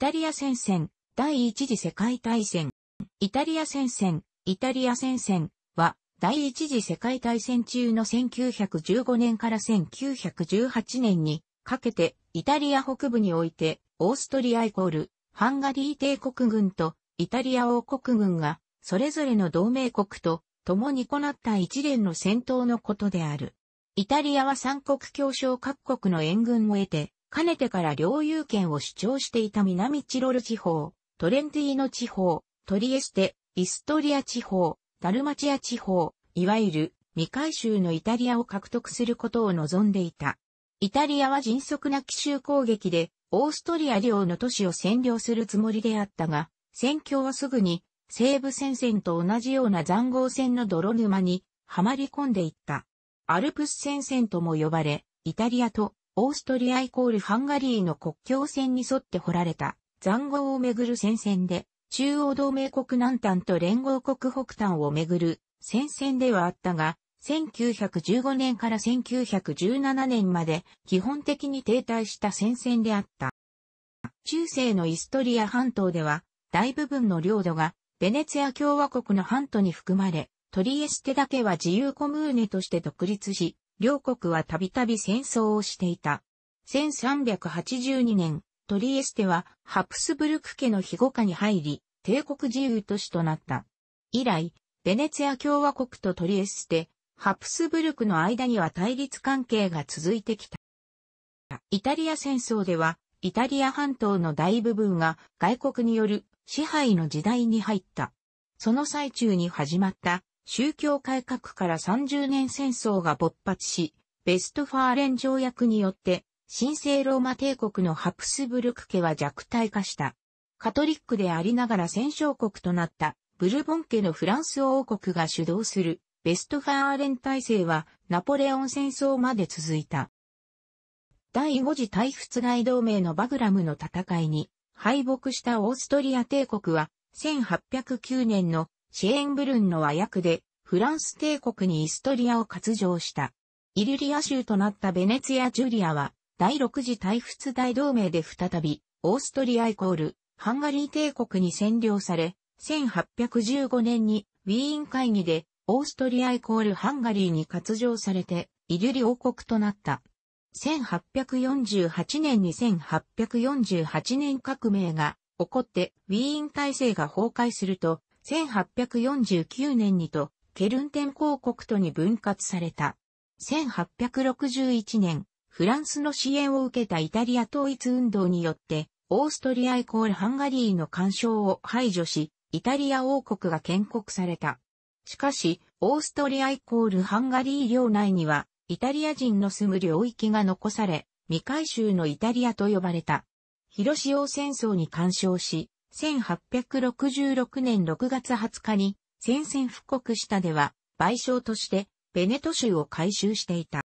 タリア戦線、第一次世界大戦。イタリア戦線、イタリア戦線は、第一次世界大戦中の1915年から1918年にかけて、イタリア北部において、オーストリアイコール、ハンガリー帝国軍とイタリア王国軍が、それぞれの同盟国と共に行った一連の戦闘のことである。イタリアは三国協商各国の援軍を得て、かねてから領有権を主張していた南チロル地方、トレンティーノ地方、トリエステ、イストリア地方、ダルマチア地方、いわゆる未回収のイタリアを獲得することを望んでいた。イタリアは迅速な奇襲攻撃で、オーストリア領の都市を占領するつもりであったが、戦況はすぐに西部戦線と同じような残壕戦の泥沼にはまり込んでいった。アルプス戦線とも呼ばれ、イタリアとオーストリアイコールハンガリーの国境線に沿って掘られた残壕をめぐる戦線で、中央同盟国南端と連合国北端をめぐる戦線ではあったが、1915年から1917年まで基本的に停滞した戦線であった。中世のイストリア半島では、大部分の領土がベネツィア共和国の半島に含まれ、トリエステだけは自由コムーネとして独立し、両国はたびたび戦争をしていた。1382年、トリエステはハプスブルク家の庇護下に入り、帝国自由都市となった。以来、ベネツィア共和国とトリエステ、ハプスブルクの間には対立関係が続いてきた。イタリア戦争では、イタリア半島の大部分が外国による支配の時代に入った。その最中に始まった宗教改革から30年戦争が勃発し、ベストファーレン条約によって、神聖ローマ帝国のハプスブルク家は弱体化した。カトリックでありながら戦勝国となったブルボン家のフランス王国が主導するベストファーレン体制はナポレオン戦争まで続いた。第5次大仏外同盟のバグラムの戦いに敗北したオーストリア帝国は1809年のシェーンブルンの和訳でフランス帝国にイストリアを割譲した。イリュリア州となったベネツィア・ジュリアは、第6次大仏大同盟で再び、オーストリアイコール、ハンガリー帝国に占領され、1815年にウィーン会議で、オーストリアイコールハンガリーに割譲されて、イリュリ王国となった。1848年に1848年革命が起こって、ウィーン体制が崩壊すると、1849年にと、ケルンテン公国とに分割された。1861年、フランスの支援を受けたイタリア統一運動によって、オーストリアイコールハンガリーの干渉を排除し、イタリア王国が建国された。しかし、オーストリアイコールハンガリー領内には、イタリア人の住む領域が残され、未回収のイタリアと呼ばれた。広島戦争に干渉し、1866年6月20日に宣戦布告したでは、賠償として、ベネト州を回収していた。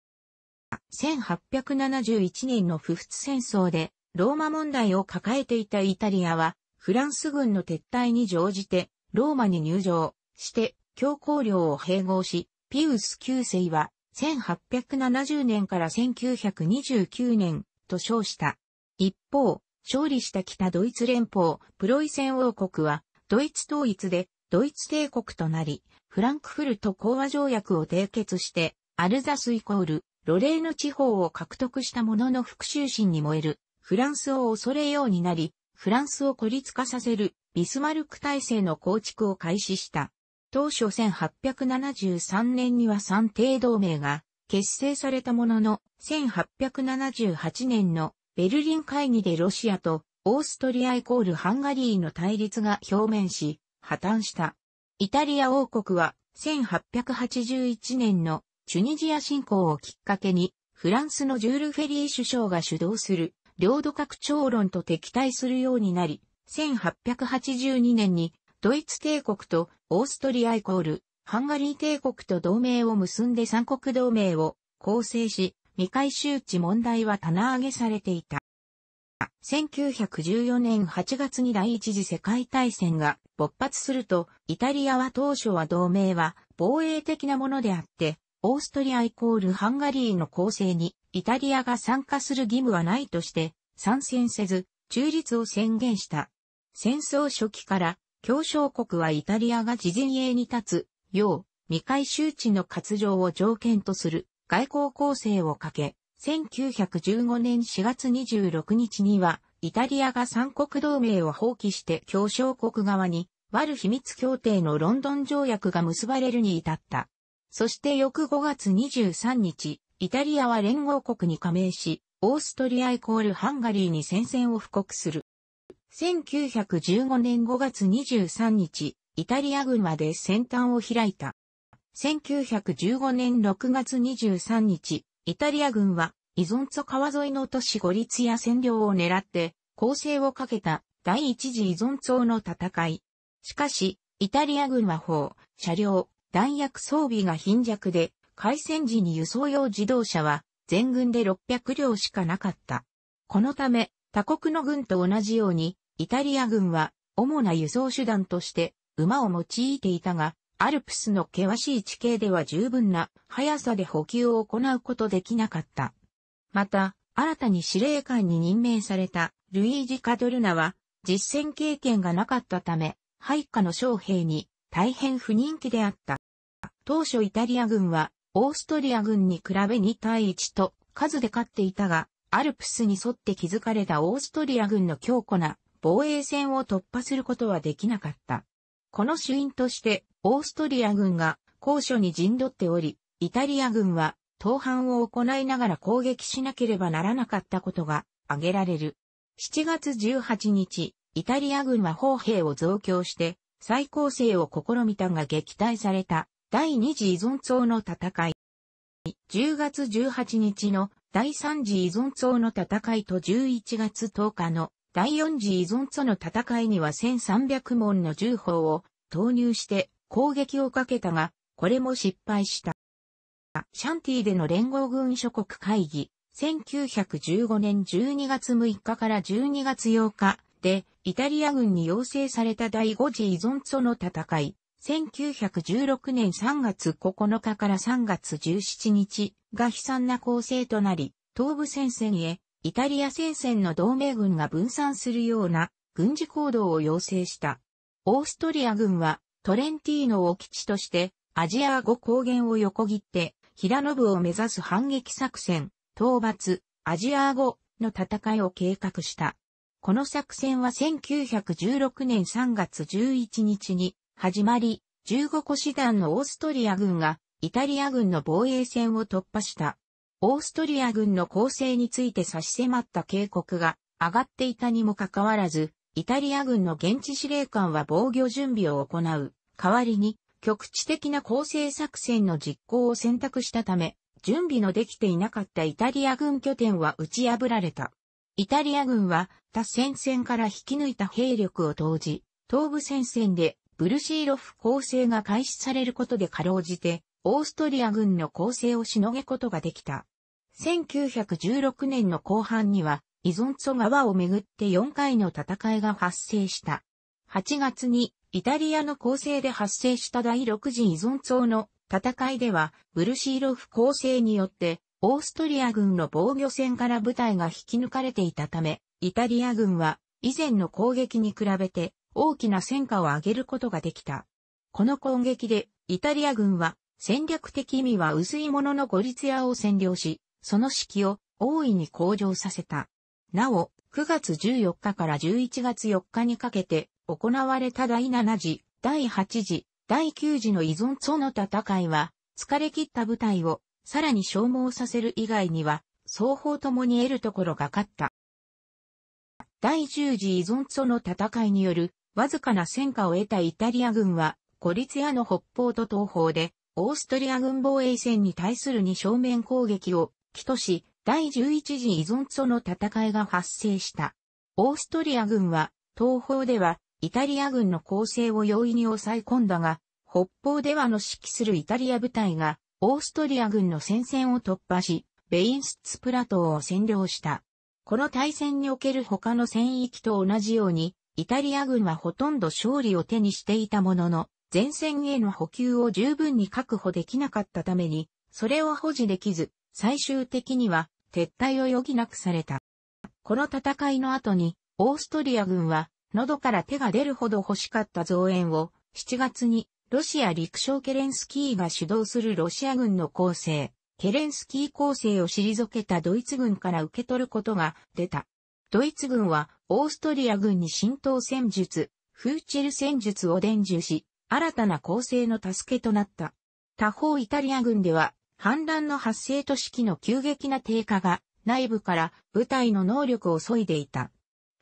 1871年の不仏戦争で、ローマ問題を抱えていたイタリアは、フランス軍の撤退に乗じて、ローマに入場して、強行領を併合し、ピウス9世は、1870年から1929年と称した。一方、勝利した北ドイツ連邦、プロイセン王国は、ドイツ統一でドイツ帝国となり、フランクフルト講和条約を締結して、アルザスイコール、ロレーヌ地方を獲得したものの復讐心に燃える、フランスを恐れようになり、フランスを孤立化させる、ビスマルク体制の構築を開始した。当初1873年には三帝同盟が結成されたものの、1878年のベルリン会議でロシアとオーストリアイコールハンガリーの対立が表面し、破綻した。イタリア王国は1881年のチュニジア侵攻をきっかけに、フランスのジュール・フェリー首相が主導する領土拡張論と敵対するようになり、1882年にドイツ帝国とオーストリアイコール、ハンガリー帝国と同盟を結んで三国同盟を構成し、未回収地問題は棚上げされていた。1914年8月に第一次世界大戦が勃発すると、イタリアは当初は同盟は防衛的なものであって、オーストリアイコールハンガリーの構成にイタリアが参加する義務はないとして参戦せず中立を宣言した。戦争初期から協商国はイタリアが自陣営に立つよう未開周知の割譲を条件とする外交構成をかけ、1915年4月26日には、イタリアが三国同盟を放棄して協商国側に、ワル秘密協定のロンドン条約が結ばれるに至った。そして翌5月23日、イタリアは連合国に加盟し、オーストリアイコールハンガリーに戦線を布告する。1915年5月23日、イタリア軍まで先端を開いた。1915年6月23日、イタリア軍は、依存と川沿いの都市五立や占領を狙って、攻勢をかけた第一次依存層の戦い。しかし、イタリア軍は砲、車両、弾薬装備が貧弱で、開戦時に輸送用自動車は全軍で600両しかなかった。このため、他国の軍と同じように、イタリア軍は主な輸送手段として馬を用いていたが、アルプスの険しい地形では十分な速さで補給を行うことできなかった。また、新たに司令官に任命されたルイージ・カドルナは実戦経験がなかったため、配下の将兵に大変不人気であった。当初イタリア軍はオーストリア軍に比べ2対1と数で勝っていたが、アルプスに沿って築かれたオーストリア軍の強固な防衛線を突破することはできなかった。この主因としてオーストリア軍が高所に陣取っており、イタリア軍は投範を行いながら攻撃しなければならなかったことが挙げられる。7月18日、イタリア軍は砲兵を増強して再構成を試みたが撃退された第二次依存層の戦い。10月18日の第3次依存層の戦いと11月10日の第4次依存層の戦いには1300門の銃砲を投入して攻撃をかけたが、これも失敗した。シャンティでの連合軍諸国会議、1915年12月6日から12月8日で、イタリア軍に要請された第5次依存との戦い、1916年3月9日から3月17日が悲惨な構成となり、東部戦線へイタリア戦線の同盟軍が分散するような軍事行動を要請した。オーストリア軍はトレンティーノを基地として、アジア語高原を横切って、平信を目指す反撃作戦、討伐、アジア語の戦いを計画した。この作戦は1916年3月11日に始まり、15個師団のオーストリア軍がイタリア軍の防衛線を突破した。オーストリア軍の構成について差し迫った警告が上がっていたにもかかわらず、イタリア軍の現地司令官は防御準備を行う。代わりに、局地的な攻勢作戦の実行を選択したため、準備のできていなかったイタリア軍拠点は打ち破られた。イタリア軍は、他戦線から引き抜いた兵力を投じ、東部戦線でブルシーロフ攻勢が開始されることでかろうじて、オーストリア軍の攻勢をしのげことができた。1916年の後半には、依存ツォ川をめぐって4回の戦いが発生した。8月にイタリアの攻勢で発生した第6次依存ツォの戦いでは、ブルシーロフ構成によって、オーストリア軍の防御線から部隊が引き抜かれていたため、イタリア軍は以前の攻撃に比べて大きな戦果を上げることができた。この攻撃でイタリア軍は戦略的意味は薄いもののゴリツヤを占領し、その士気を大いに向上させた。なお、9月14日から11月4日にかけて行われた第7次、第8次、第9次の依存との戦いは、疲れ切った部隊をさらに消耗させる以外には、双方ともに得るところが勝った。第10次依存との戦いによる、わずかな戦果を得たイタリア軍は、孤リツの北方と東方で、オーストリア軍防衛線に対する2正面攻撃を、起とし、第11次依存との戦いが発生した。オーストリア軍は、東方では、イタリア軍の攻勢を容易に抑え込んだが、北方ではの指揮するイタリア部隊が、オーストリア軍の戦線を突破し、ベインスツプラ島を占領した。この対戦における他の戦域と同じように、イタリア軍はほとんど勝利を手にしていたものの、前線への補給を十分に確保できなかったために、それを保持できず、最終的には撤退を余儀なくされた。この戦いの後に、オーストリア軍は、喉から手が出るほど欲しかった増援を、7月に、ロシア陸将ケレンスキーが主導するロシア軍の構成、ケレンスキー構成を退けたドイツ軍から受け取ることが出た。ドイツ軍は、オーストリア軍に浸透戦術、フーチェル戦術を伝授し、新たな構成の助けとなった。他方イタリア軍では、反乱の発生と士気の急激な低下が内部から部隊の能力を削いでいた。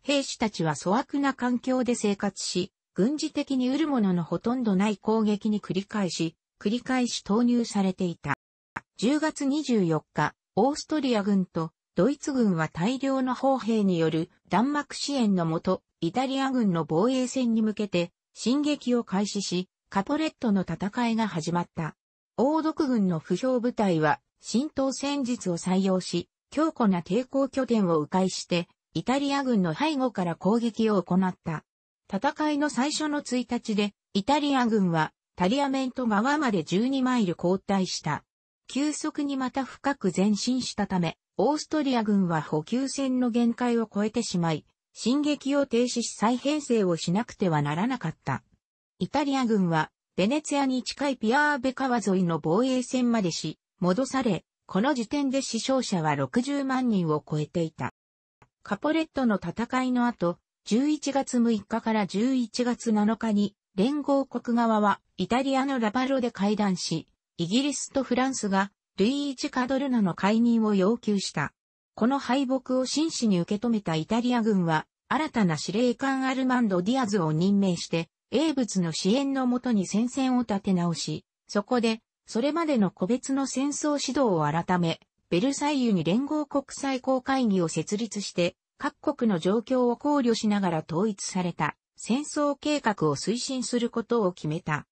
兵士たちは粗悪な環境で生活し、軍事的に得るもののほとんどない攻撃に繰り返し、繰り返し投入されていた。10月24日、オーストリア軍とドイツ軍は大量の砲兵による弾幕支援のもと、イタリア軍の防衛戦に向けて進撃を開始し、カポレットの戦いが始まった。王族軍の不評部隊は、浸透戦術を採用し、強固な抵抗拠点を迂回して、イタリア軍の背後から攻撃を行った。戦いの最初の1日で、イタリア軍は、タリアメント側まで12マイル後退した。急速にまた深く前進したため、オーストリア軍は補給線の限界を超えてしまい、進撃を停止し再編成をしなくてはならなかった。イタリア軍はベネツィアに近いピアーベ川沿いの防衛線までし、戻され、この時点で死傷者は60万人を超えていた。カポレットの戦いの後、11月6日から11月7日に、連合国側はイタリアのラバロで会談し、イギリスとフランスがルイージ・カドルナの解任を要求した。この敗北を真摯に受け止めたイタリア軍は、新たな司令官アルマンド・ディアズを任命して、英仏の支援のもとに戦線を立て直し、そこで、それまでの個別の戦争指導を改め、ベルサイユに連合国際公会議を設立して、各国の状況を考慮しながら統一された戦争計画を推進することを決めた。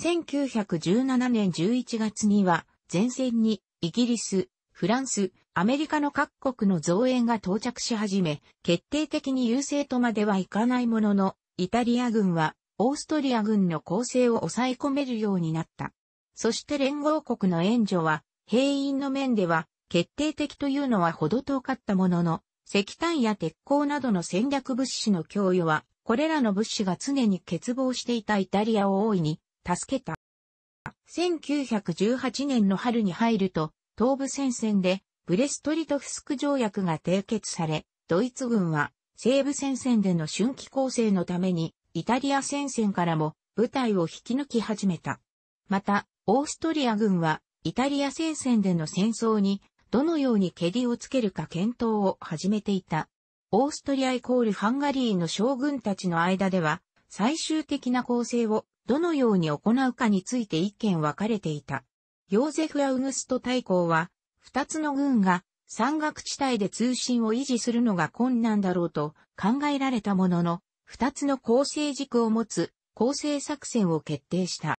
1917年11月には、前線にイギリス、フランス、アメリカの各国の増援が到着し始め、決定的に優勢とまではいかないものの、イタリア軍はオーストリア軍の攻勢を抑え込めるようになった。そして連合国の援助は、兵員の面では、決定的というのはほど遠かったものの、石炭や鉄鋼などの戦略物資の供与は、これらの物資が常に欠乏していたイタリアを大いに助けた。1918年の春に入ると、東部戦線でブレストリトフスク条約が締結され、ドイツ軍は西部戦線での春季攻勢のためにイタリア戦線からも部隊を引き抜き始めた。また、オーストリア軍はイタリア戦線での戦争にどのように蹴りをつけるか検討を始めていた。オーストリアイコールハンガリーの将軍たちの間では最終的な構成をどのように行うかについて意見分かれていた。ヨーゼフ・アウグスト大公は、二つの軍が山岳地帯で通信を維持するのが困難だろうと考えられたものの、二つの構成軸を持つ構成作戦を決定した。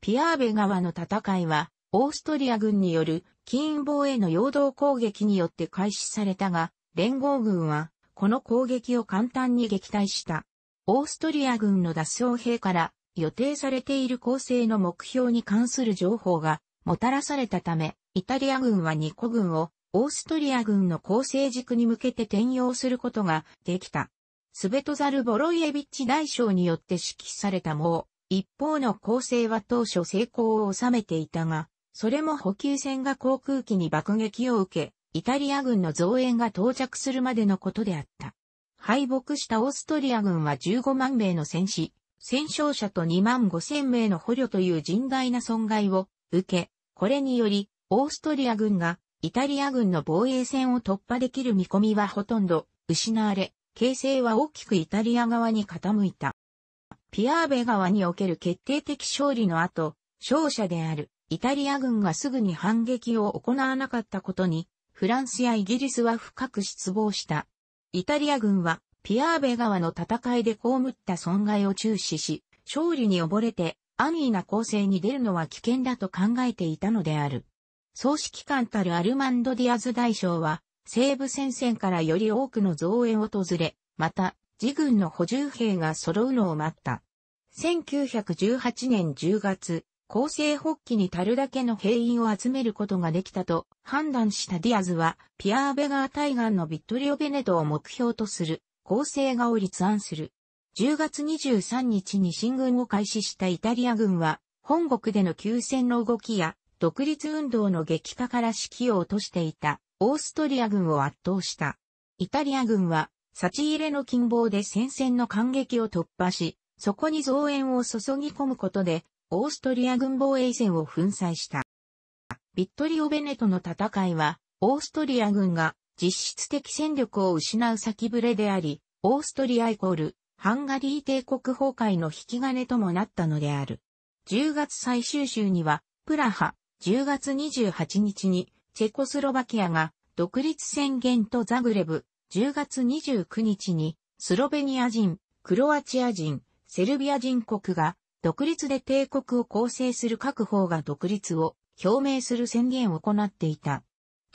ピアーベ川の戦いは、オーストリア軍による金防への陽動攻撃によって開始されたが、連合軍は、この攻撃を簡単に撃退した。オーストリア軍の脱走兵から予定されている構成の目標に関する情報がもたらされたため、イタリア軍は2個軍をオーストリア軍の構成軸に向けて転用することができた。スベトザル・ボロイエビッチ大将によって指揮されたも、一方の構成は当初成功を収めていたが、それも補給船が航空機に爆撃を受け、イタリア軍の増援が到着するまでのことであった。敗北したオーストリア軍は15万名の戦死、戦勝者と2万5千名の捕虜という甚大な損害を受け、これにより、オーストリア軍がイタリア軍の防衛線を突破できる見込みはほとんど失われ、形勢は大きくイタリア側に傾いた。ピアーベ側における決定的勝利の後、勝者であるイタリア軍がすぐに反撃を行わなかったことに、フランスやイギリスは深く失望した。イタリア軍はピアーベ側の戦いで被った損害を注視し、勝利に溺れて安易な攻勢に出るのは危険だと考えていたのである。総指揮官たるアルマンド・ディアズ大将は、西部戦線からより多くの増援を訪れ、また、自軍の補充兵が揃うのを待った。1918年10月、厚生発起に足るだけの兵員を集めることができたと判断したディアズは、ピアーベガー対岸のビットリオベネドを目標とする、構成画を立案する。10月23日に進軍を開始したイタリア軍は、本国での休戦の動きや、独立運動の激化から指揮を落としていた。オーストリア軍を圧倒した。イタリア軍は、立ち入れの近傍で戦線の間激を突破し、そこに増援を注ぎ込むことで、オーストリア軍防衛線を粉砕した。ビットリオ・ベネトの戦いは、オーストリア軍が実質的戦力を失う先触れであり、オーストリアイコール、ハンガリー帝国崩壊の引き金ともなったのである。10月最終週には、プラハ、10月28日に、チェコスロバキアが独立宣言とザグレブ、10月29日に、スロベニア人、クロアチア人、セルビア人国が、独立で帝国を構成する各方が独立を表明する宣言を行っていた。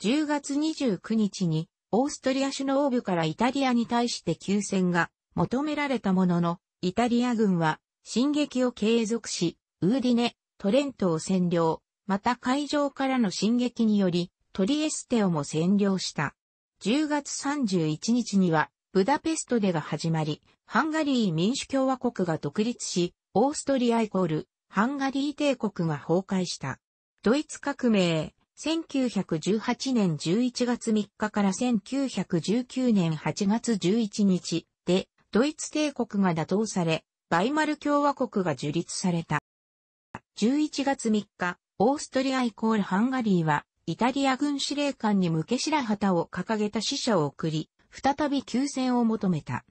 10月29日に、オーストリア首脳部からイタリアに対して休戦が求められたものの、イタリア軍は、進撃を継続し、ウーディネ、トレントを占領、また海上からの進撃により、トリエステをも占領した。10月31日には、ブダペストでが始まり、ハンガリー民主共和国が独立し、オーストリアイコール、ハンガリー帝国が崩壊した。ドイツ革命、1918年11月3日から1919年8月11日で、ドイツ帝国が打倒され、バイマル共和国が樹立された。11月3日、オーストリアイコールハンガリーは、イタリア軍司令官に向け白旗を掲げた死者を送り、再び休戦を求めた。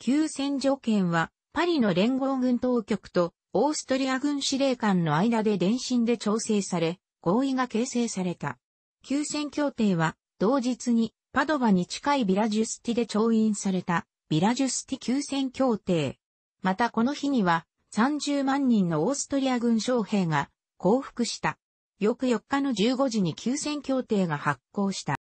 休戦条件は、パリの連合軍当局とオーストリア軍司令官の間で電信で調整され、合意が形成された。休戦協定は、同日にパドバに近いビラジュスティで調印された、ビラジュスティ休戦協定。またこの日には、30万人のオーストリア軍将兵が降伏した。翌4日の15時に休戦協定が発効した。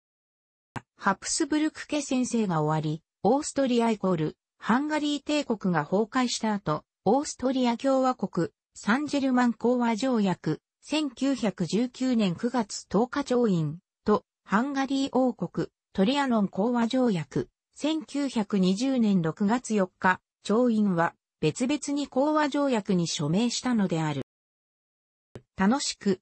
ハプスブルク家先生が終わり、オーストリアイコール、ハンガリー帝国が崩壊した後、オーストリア共和国、サンジェルマン講和条約、1919年9月10日調印と、ハンガリー王国、トリアノン講和条約、1920年6月4日、調印は、別々に講和条約に署名したのである。楽しく、